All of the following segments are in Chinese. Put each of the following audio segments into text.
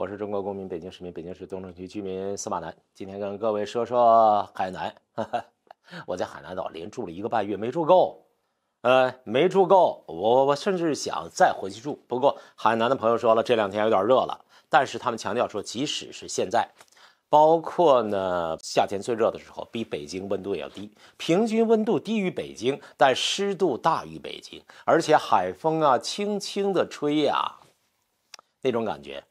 我是中国公民，北京市民，北京市东城区居民司马南。今天跟各位说说海南。我在海南岛连住了一个半月，没住够，呃，没住够。我我我甚至想再回去住。不过海南的朋友说了，这两天有点热了。但是他们强调说，即使是现在，包括呢夏天最热的时候，比北京温度也要低，平均温度低于北京，但湿度大于北京，而且海风啊，轻轻的吹呀，那种感觉。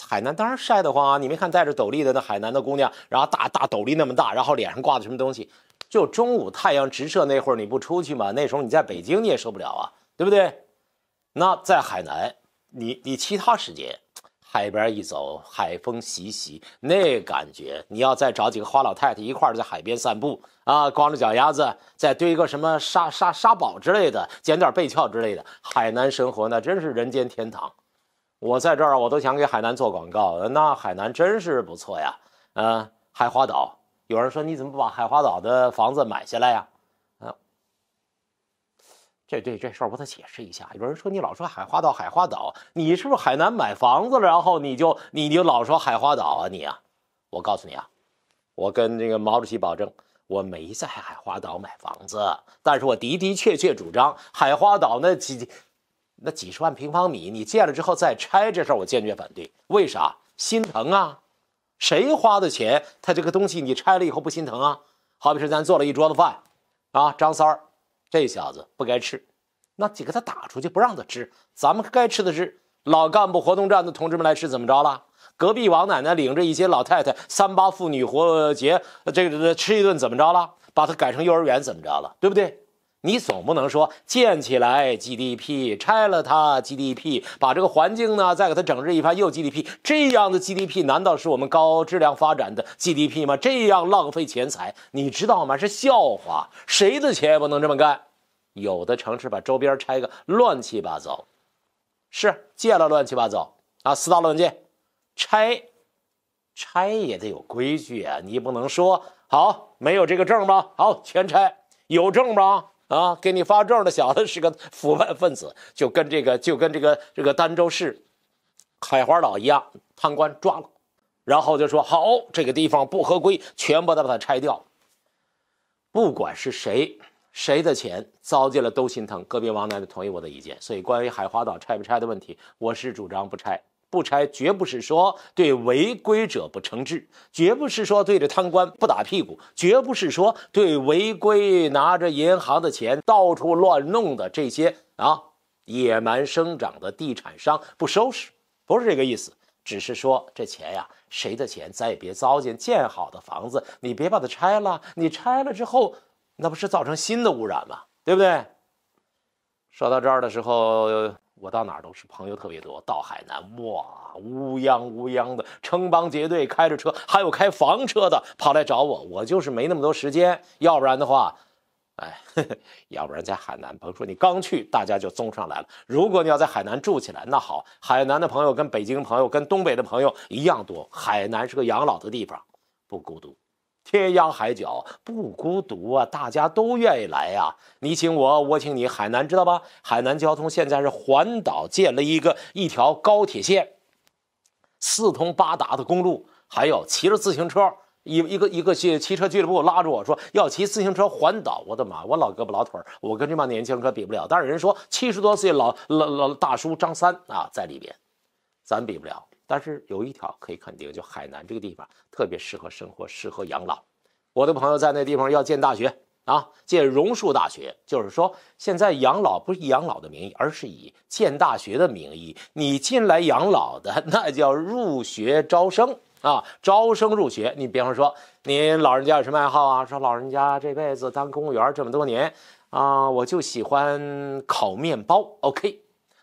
海南当然晒得慌啊！你没看戴着斗笠的那海南的姑娘，然后大大斗笠那么大，然后脸上挂的什么东西？就中午太阳直射那会儿，你不出去嘛？那时候你在北京你也受不了啊，对不对？那在海南，你你其他时间海边一走，海风习习，那感觉，你要再找几个花老太太一块在海边散步啊，光着脚丫子，再堆一个什么沙沙沙堡之类的，捡点贝壳之类的，海南生活那真是人间天堂。我在这儿，我都想给海南做广告。那海南真是不错呀，嗯，海花岛。有人说你怎么不把海花岛的房子买下来呀？啊，这这这事儿我得解释一下。有人说你老说海花岛，海花岛，你是不是海南买房子了？然后你就你就老说海花岛啊你啊？我告诉你啊，我跟这个毛主席保证，我没在海花岛买房子，但是我的的确确主张海花岛那几。那几十万平方米，你建了之后再拆，这事我坚决反对。为啥？心疼啊！谁花的钱，他这个东西你拆了以后不心疼啊？好比是咱做了一桌子饭，啊，张三儿这小子不该吃，那就给他打出去，不让他吃。咱们该吃的是老干部活动站的同志们来吃，怎么着了？隔壁王奶奶领着一些老太太，三八妇女活节这个吃一顿怎么着了？把它改成幼儿园怎么着了？对不对？你总不能说建起来 GDP，拆了它 GDP，把这个环境呢再给它整治一番又 GDP，这样的 GDP 难道是我们高质量发展的 GDP 吗？这样浪费钱财，你知道吗？是笑话，谁的钱也不能这么干。有的城市把周边拆个乱七八糟，是建了乱七八糟啊，四大乱建，拆，拆也得有规矩啊，你不能说好没有这个证吧？好全拆，有证吧？啊，给你发证的小子是个腐败分子，就跟这个，就跟这个这个儋州市海花岛一样，贪官抓了，然后就说好，这个地方不合规，全部都把它拆掉。不管是谁，谁的钱糟践了都心疼。个别王奶奶同意我的意见，所以关于海花岛拆不拆的问题，我是主张不拆。不拆，绝不是说对违规者不惩治，绝不是说对着贪官不打屁股，绝不是说对违规拿着银行的钱到处乱弄的这些啊野蛮生长的地产商不收拾，不是这个意思。只是说这钱呀，谁的钱咱也别糟践。建好的房子你别把它拆了，你拆了之后，那不是造成新的污染吗？对不对？说到这儿的时候。我到哪儿都是朋友特别多，到海南哇乌泱乌泱的，成帮结队开着车，还有开房车的跑来找我。我就是没那么多时间，要不然的话，哎，要不然在海南，朋友说你刚去，大家就综上来了。如果你要在海南住起来，那好，海南的朋友跟北京朋友、跟东北的朋友一样多。海南是个养老的地方，不孤独。天涯海角不孤独啊，大家都愿意来呀。你请我，我请你。海南知道吧？海南交通现在是环岛建了一个一条高铁线，四通八达的公路，还有骑着自行车一一个一个汽骑车俱乐部拉着我说要骑自行车环岛。我的妈，我老胳膊老腿儿，我跟这帮年轻人可比不了。但是人说七十多岁老老老大叔张三啊在里边，咱比不了。但是有一条可以肯定，就海南这个地方特别适合生活，适合养老。我的朋友在那地方要建大学啊，建榕树大学，就是说现在养老不是养老的名义，而是以建大学的名义，你进来养老的那叫入学招生啊，招生入学。你比方说，您老人家有什么爱好啊？说老人家这辈子当公务员这么多年啊，我就喜欢烤面包。OK。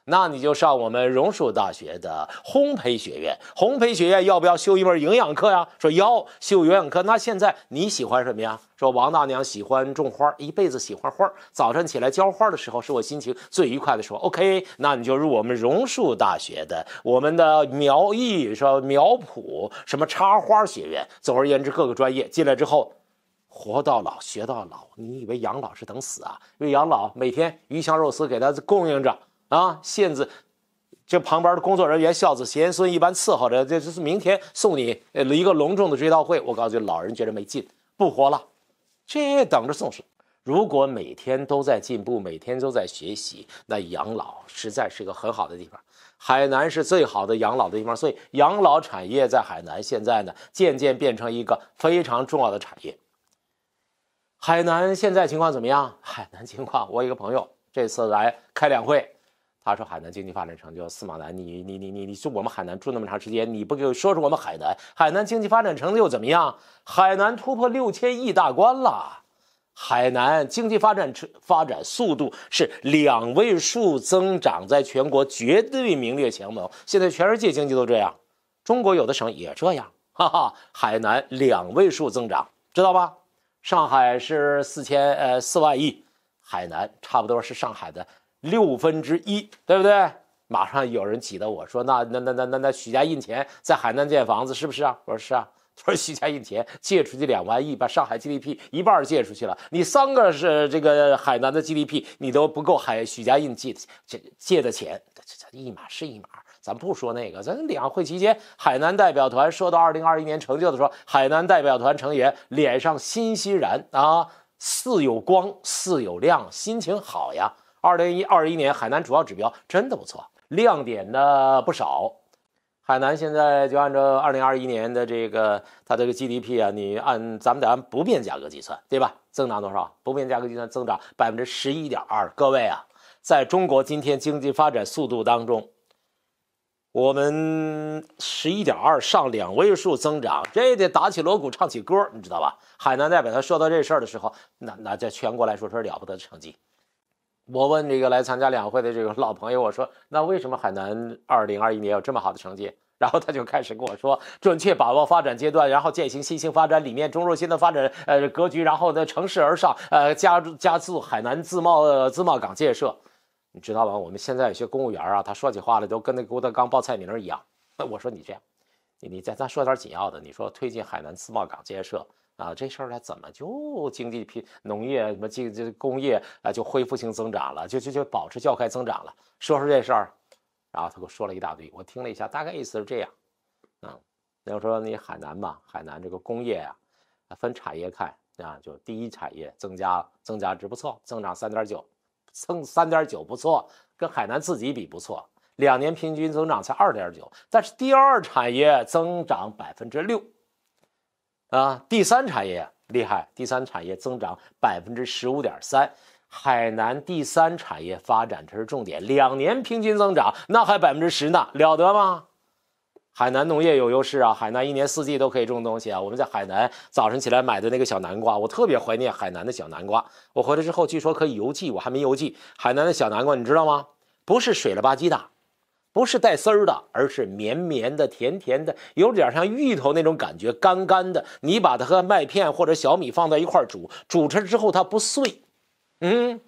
那你就上我们榕树大学的烘焙学院，烘焙学院要不要修一门营养课呀？说要修营养课。那现在你喜欢什么呀？说王大娘喜欢种花，一辈子喜欢花。早晨起来浇花的时候，是我心情最愉快的时候。OK，那你就入我们榕树大学的我们的苗艺，说苗圃，什么插花学院。总而言之，各个专业进来之后，活到老学到老。你以为养老是等死啊？因为养老每天鱼香肉丝给他供应着。啊，现在，这旁边的工作人员孝子贤孙一般伺候着，这就是明天送你呃一个隆重的追悼会。我告诉你，老人，觉得没劲，不活了，这等着送死。如果每天都在进步，每天都在学习，那养老实在是一个很好的地方。海南是最好的养老的地方，所以养老产业在海南现在呢，渐渐变成一个非常重要的产业。海南现在情况怎么样？海南情况，我一个朋友这次来开两会。他说：“海南经济发展成就，司马南，你你你你你，说我们海南住那么长时间，你不给我说说我们海南？海南经济发展成就怎么样？海南突破六千亿大关了，海南经济发展成发展速度是两位数增长，在全国绝对名列前茅。现在全世界经济都这样，中国有的省也这样，哈哈。海南两位数增长，知道吧？上海是四千呃四万亿，海南差不多是上海的。”六分之一，对不对？马上有人挤到我说：“那那那那那那许家印钱在海南建房子是不是啊？”我说：“是啊。”他说：“许家印钱借出去两万亿，把上海 GDP 一半借出去了。你三个是这个海南的 GDP，你都不够海许家印借借借的钱。这这一码是一码，咱不说那个。咱两会期间，海南代表团说到二零二一年成就的时候，海南代表团成员脸上欣欣然啊，似有光，似有亮，心情好呀。”二零一二一年，海南主要指标真的不错，亮点的不少。海南现在就按照二零二一年的这个它这个 GDP 啊，你按咱们得按不变价格计算，对吧？增长多少？不变价格计算增长百分之十一点二。各位啊，在中国今天经济发展速度当中，我们十一点二上两位数增长，这得打起锣鼓唱起歌，你知道吧？海南代表他说到这事儿的时候，那那在全国来说是了不得的成绩。我问这个来参加两会的这个老朋友，我说那为什么海南二零二一年有这么好的成绩？然后他就开始跟我说，准确把握发展阶段，然后践行新型发展理念，中入新的发展呃格局，然后呢乘势而上，呃加加速海南自贸自贸港建设，你知道吧？我们现在有些公务员啊，他说起话来都跟那郭德纲报菜名一样。那我说你这样，你你再咱说点紧要的，你说推进海南自贸港建设。啊，这事儿呢，怎么就经济、批农业什么、经这工业啊，就恢复性增长了，就就就保持较快增长了？说说这事儿。然后他给我说了一大堆，我听了一下，大概意思是这样。嗯，我说你海南吧，海南这个工业啊，分产业看啊，就第一产业增加增加值不错，增长三点九，增三点九不错，跟海南自己比不错，两年平均增长才二点九，但是第二产业增长百分之六。啊，第三产业厉害，第三产业增长百分之十五点三，海南第三产业发展，这是重点。两年平均增长，那还百分之十呢，了得吗？海南农业有优势啊，海南一年四季都可以种东西啊。我们在海南早晨起来买的那个小南瓜，我特别怀念海南的小南瓜。我回来之后，据说可以邮寄，我还没邮寄。海南的小南瓜，你知道吗？不是水了吧唧的。不是带丝儿的，而是绵绵的、甜甜的，有点像芋头那种感觉，干干的。你把它和麦片或者小米放在一块儿煮，煮成之后它不碎。嗯，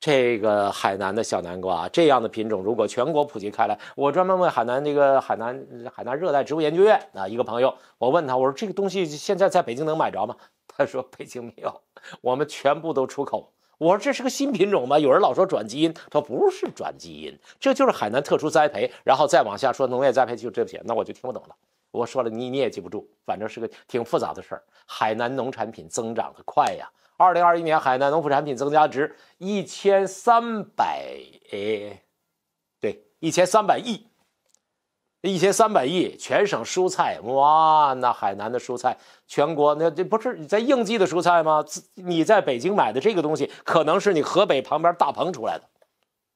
这个海南的小南瓜这样的品种，如果全国普及开来，我专门问海南这个海南海南热带植物研究院啊，一个朋友，我问他，我说这个东西现在在北京能买着吗？他说北京没有，我们全部都出口。我说这是个新品种吗？有人老说转基因，他说不是转基因，这就是海南特殊栽培。然后再往下说农业栽培，就对不起，那我就听不懂了。我说了，你你也记不住，反正是个挺复杂的事儿。海南农产品增长的快呀，二零二一年海南农副产品增加值一千三百，诶，对，一千三百亿。一千三百亿，全省蔬菜哇那海南的蔬菜，全国那这不是你在应季的蔬菜吗？你在北京买的这个东西，可能是你河北旁边大棚出来的，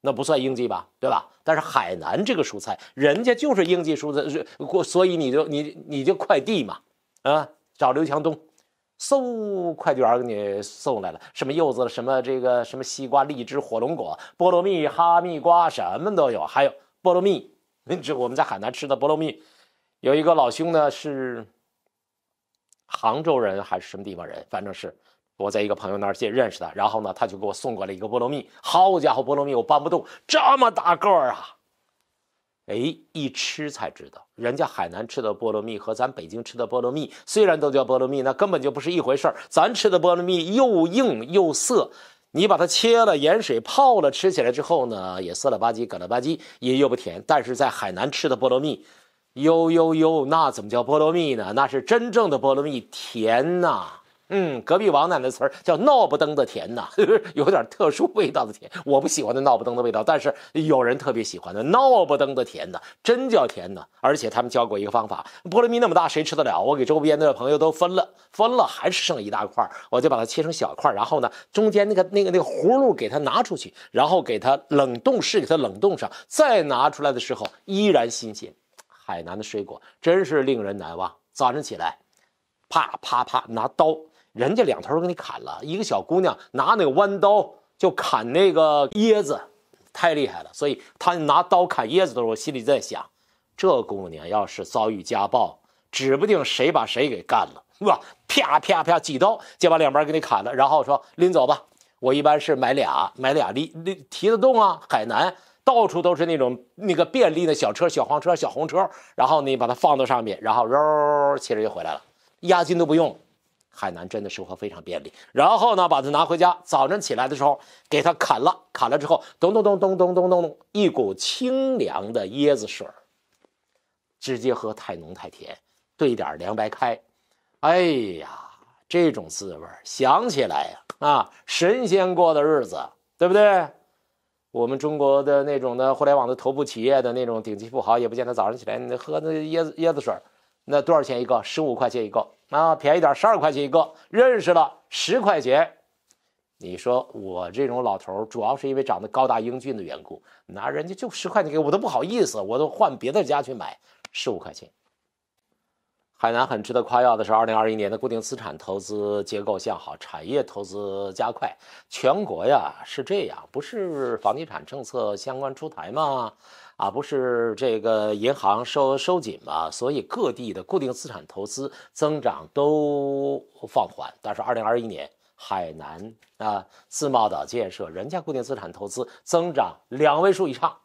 那不算应季吧，对吧？但是海南这个蔬菜，人家就是应季蔬菜，所以你就你你就快递嘛，啊，找刘强东，嗖，快递员给你送来了什么柚子什么这个什么西瓜、荔枝、火龙果、菠萝蜜、哈密瓜，什么都有，还有菠萝蜜。这我们在海南吃的菠萝蜜，有一个老兄呢，是杭州人还是什么地方人？反正是我在一个朋友那儿见认识的。然后呢，他就给我送过来一个菠萝蜜。好家伙，菠萝蜜我搬不动，这么大个儿啊！哎，一吃才知道，人家海南吃的菠萝蜜和咱北京吃的菠萝蜜虽然都叫菠萝蜜，那根本就不是一回事儿。咱吃的菠萝蜜又硬又涩。你把它切了，盐水泡了，吃起来之后呢，也涩了吧唧，梗了吧唧，也又不甜。但是在海南吃的菠萝蜜，呦呦呦，那怎么叫菠萝蜜呢？那是真正的菠萝蜜，甜呐。嗯，隔壁王奶奶词儿叫闹不登的甜呐，有点特殊味道的甜。我不喜欢那闹不登的味道，但是有人特别喜欢的闹不登的甜呢，真叫甜呢。而且他们教过一个方法，菠萝蜜那么大，谁吃得了？我给周边的朋友都分了，分了还是剩一大块，我就把它切成小块，然后呢，中间那个那个那个葫芦给它拿出去，然后给它冷冻室给它冷冻上，再拿出来的时候依然新鲜。海南的水果真是令人难忘。早上起来，啪啪啪拿刀。人家两头给你砍了一个小姑娘拿那个弯刀就砍那个椰子，太厉害了。所以她拿刀砍椰子的时候，我心里在想：这姑娘要是遭遇家暴，指不定谁把谁给干了，是吧？啪啪啪几刀就把两边给你砍了，然后说拎走吧。我一般是买俩，买俩拎拎提得动啊。海南到处都是那种那个便利的小车、小黄车、小红车，然后你把它放到上面，然后揉骑着就回来了，押金都不用。海南真的生活非常便利，然后呢，把它拿回家，早晨起来的时候给它砍了，砍了之后，咚咚咚咚咚咚咚咚，一股清凉的椰子水儿，直接喝太浓太甜，兑点凉白开，哎呀，这种滋味想起来呀，啊，神仙过的日子，对不对？我们中国的那种的互联网的头部企业的那种顶级富豪，也不见得早上起来你喝那椰子椰子水儿。那多少钱一个？十五块钱一个，啊，便宜点，十二块钱一个。认识了十块钱，你说我这种老头主要是因为长得高大英俊的缘故，拿人家就十块钱给我都不好意思，我都换别的家去买十五块钱。海南很值得夸耀的是，二零二一年的固定资产投资结构向好，产业投资加快。全国呀是这样，不是房地产政策相关出台吗？啊，不是这个银行收收紧嘛，所以各地的固定资产投资增长都放缓。但是，二零二一年海南啊，自贸岛建设，人家固定资产投资增长两位数以上，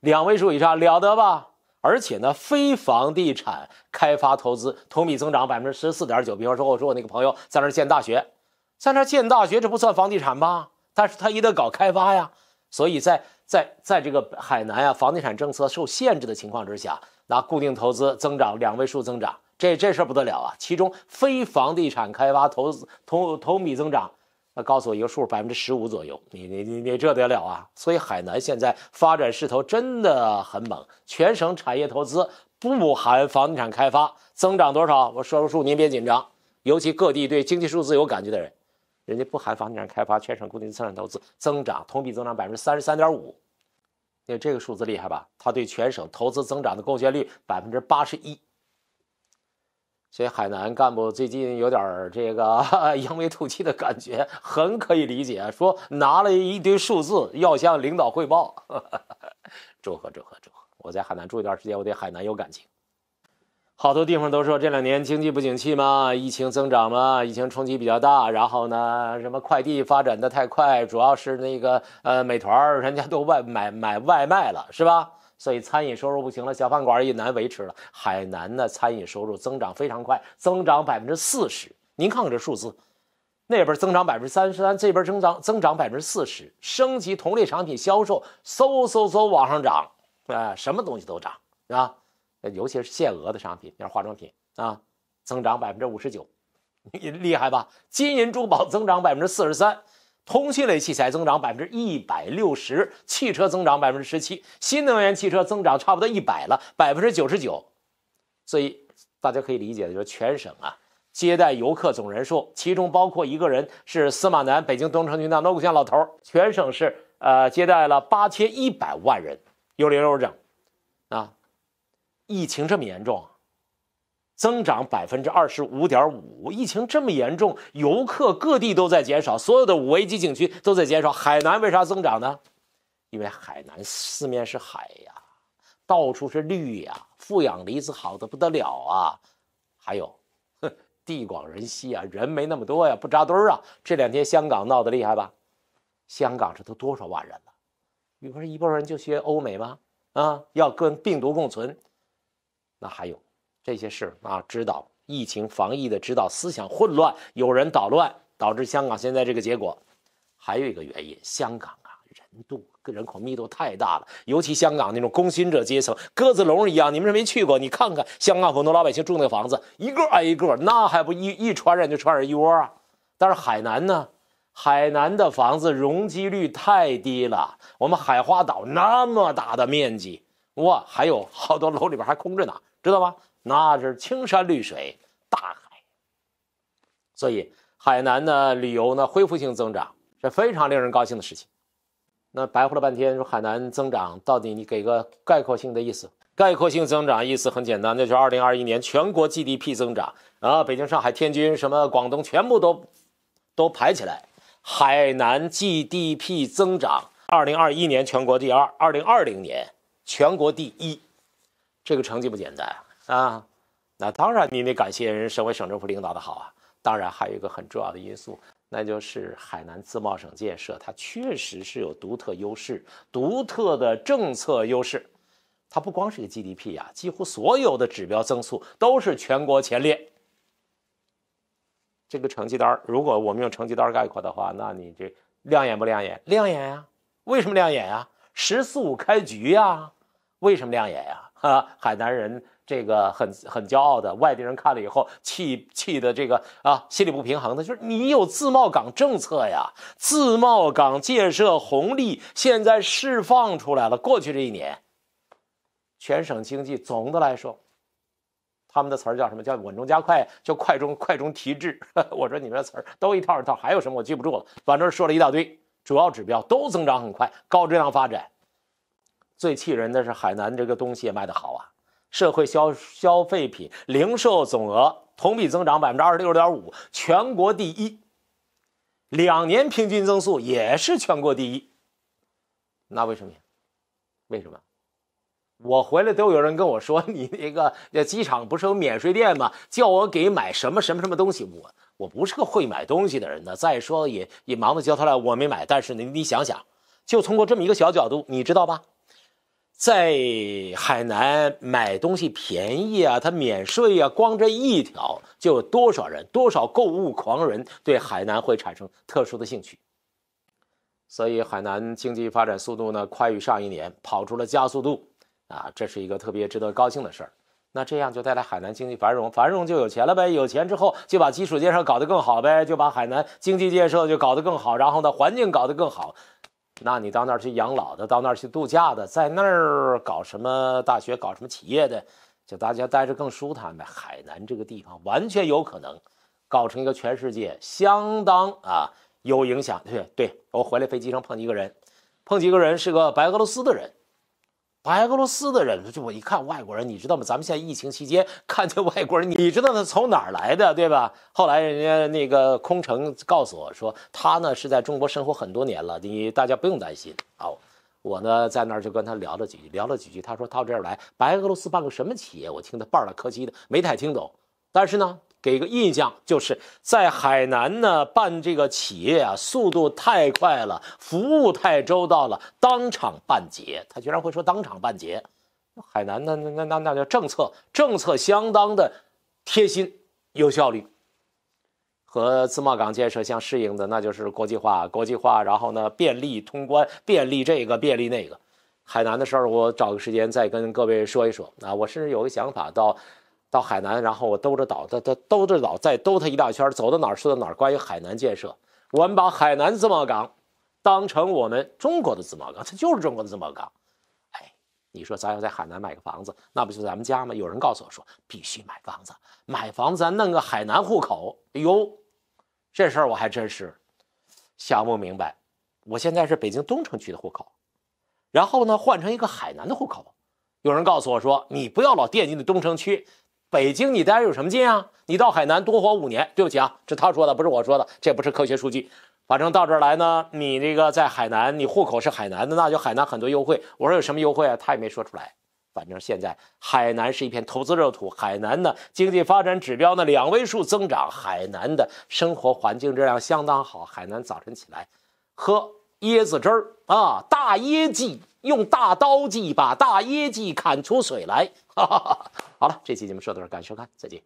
两位数以上了得吧？而且呢，非房地产开发投资同比增长百分之十四点九。比方说，我说我那个朋友在那建大学，在那建大学这不算房地产吧？但是他也得搞开发呀。所以在。在在这个海南呀，房地产政策受限制的情况之下，那固定投资增长两位数增长，这这事儿不得了啊！其中非房地产开发投资同同比增长，那告诉我一个数，百分之十五左右，你你你你这得了啊！所以海南现在发展势头真的很猛，全省产业投资不含房地产开发增长多少？我说个数，您别紧张，尤其各地对经济数字有感觉的人。人家不含房地产开发，全省固定资产投资增长，同比增长百分之三十三点五。那这个数字厉害吧？它对全省投资增长的贡献率百分之八十一。所以海南干部最近有点这个 扬眉吐气的感觉，很可以理解。说拿了一堆数字要向领导汇报，祝贺祝贺祝贺！我在海南住一段时间，我对海南有感情。好多地方都说这两年经济不景气嘛，疫情增长嘛，疫情冲击比较大。然后呢，什么快递发展的太快，主要是那个呃，美团人家都外买买外卖了，是吧？所以餐饮收入不行了，小饭馆也难维持了。海南的餐饮收入增长非常快，增长百分之四十。您看看这数字，那边增长百分之三十三，这边增长增长百分之四十，升级同类产品销售，嗖嗖嗖往上涨，呃，什么东西都涨，是吧？尤其是限额的商品，像化妆品啊，增长百分之五十九，厉害吧？金银珠宝增长百分之四十三，通信类器材增长百分之一百六十，汽车增长百分之十七，新能源汽车增长差不多一百了，百分之九十九。所以大家可以理解的，就是全省啊，接待游客总人数，其中包括一个人是司马南，北京东城区的脑壳像老头，全省是呃接待了八千一百万人，有零有整，啊。疫情这么严重，增长百分之二十五点五。疫情这么严重，游客各地都在减少，所有的五 A 级景区都在减少。海南为啥增长呢？因为海南四面是海呀，到处是绿呀，负氧离子好的不得了啊。还有，地广人稀啊，人没那么多呀，不扎堆儿啊。这两天香港闹得厉害吧？香港这都多少万人了？你说一部分人就学欧美吗？啊，要跟病毒共存。那还有这些事啊？指导疫情防疫的指导思想混乱，有人捣乱，导致香港现在这个结果。还有一个原因，香港啊，人多，人口密度太大了。尤其香港那种工薪者阶层，鸽子笼一样。你们是没去过，你看看香港很多老百姓住那个房子，一个挨一个，那还不一一传染就传染一窝啊？但是海南呢？海南的房子容积率太低了。我们海花岛那么大的面积，哇，还有好多楼里边还空着呢。知道吧？那是青山绿水、大海，所以海南的旅游呢，恢复性增长，是非常令人高兴的事情。那白活了半天，说海南增长，到底你给个概括性的意思？概括性增长意思很简单，那就是二零二一年全国 GDP 增长啊，北京、上海、天津、什么广东，全部都都排起来，海南 GDP 增长，二零二一年全国第二，二零二零年全国第一。这个成绩不简单啊！啊，那当然你得感谢省委省政府领导的好啊。当然还有一个很重要的因素，那就是海南自贸省建设，它确实是有独特优势、独特的政策优势。它不光是个 GDP 啊，几乎所有的指标增速都是全国前列。这个成绩单，如果我们用成绩单概括的话，那你这亮眼不亮眼？亮眼呀！为什么亮眼呀？“十四五”开局呀！为什么亮眼呀？啊，海南人这个很很骄傲的，外地人看了以后气气的，这个啊，心里不平衡的，就是你有自贸港政策呀，自贸港建设红利现在释放出来了。过去这一年，全省经济总的来说，他们的词儿叫什么叫“稳中加快”，就“快中快中提质”。我说你们的词儿都一套一套，还有什么我记不住了，反正说了一大堆，主要指标都增长很快，高质量发展。最气人的是海南这个东西卖得好啊！社会消消费品零售总额同比增长百分之二十六点五，全国第一，两年平均增速也是全国第一。那为什么？呀？为什么？我回来都有人跟我说，你那个机场不是有免税店吗？叫我给买什么什么什么东西。我我不是个会买东西的人呢。再说也也忙得焦头烂，额，我没买。但是你你想想，就通过这么一个小角度，你知道吧？在海南买东西便宜啊，它免税啊，光这一条就有多少人，多少购物狂人对海南会产生特殊的兴趣。所以海南经济发展速度呢快于上一年，跑出了加速度啊，这是一个特别值得高兴的事儿。那这样就带来海南经济繁荣，繁荣就有钱了呗，有钱之后就把基础建设搞得更好呗，就把海南经济建设就搞得更好，然后呢，环境搞得更好。那你到那儿去养老的，到那儿去度假的，在那儿搞什么大学，搞什么企业的，就大家待着更舒坦呗。海南这个地方完全有可能，搞成一个全世界相当啊有影响。对对，我回来飞机上碰一个人，碰几个人是个白俄罗斯的人。白俄罗斯的人，就我一看外国人，你知道吗？咱们现在疫情期间看见外国人，你知道他从哪儿来的，对吧？后来人家那个空乘告诉我说，他呢是在中国生活很多年了，你大家不用担心啊。我呢在那儿就跟他聊了几句，聊了几句，他说到这儿来，白俄罗斯办个什么企业？我听他半拉磕叽的，没太听懂。但是呢。给个印象，就是在海南呢办这个企业啊，速度太快了，服务太周到了，当场办结。他居然会说当场办结，海南那那那那那叫政策，政策相当的贴心、有效率，和自贸港建设相适应的，那就是国际化、国际化，然后呢便利通关，便利这个，便利那个。海南的事儿，我找个时间再跟各位说一说啊。我甚至有个想法，到。到海南，然后我兜着岛，他他兜着岛，再兜他一大圈，走到哪儿说到哪儿。关于海南建设，我们把海南自贸港当成我们中国的自贸港，它就是中国的自贸港。哎，你说咱要在海南买个房子，那不就咱们家吗？有人告诉我说，必须买房子，买房子，咱弄个海南户口。哎呦，这事儿我还真是想不明白。我现在是北京东城区的户口，然后呢换成一个海南的户口。有人告诉我说，你不要老惦记那东城区。北京，你待着有什么劲啊？你到海南多活五年。对不起啊，这他说的不是我说的，这不是科学数据。反正到这儿来呢，你这个在海南，你户口是海南的，那就海南很多优惠。我说有什么优惠啊？他也没说出来。反正现在海南是一片投资热土，海南的经济发展指标呢两位数增长，海南的生活环境质量相当好。海南早晨起来，喝椰子汁儿啊，大椰季用大刀季把大椰季砍出水来。好了，这期节目说到这儿，感谢收看，再见。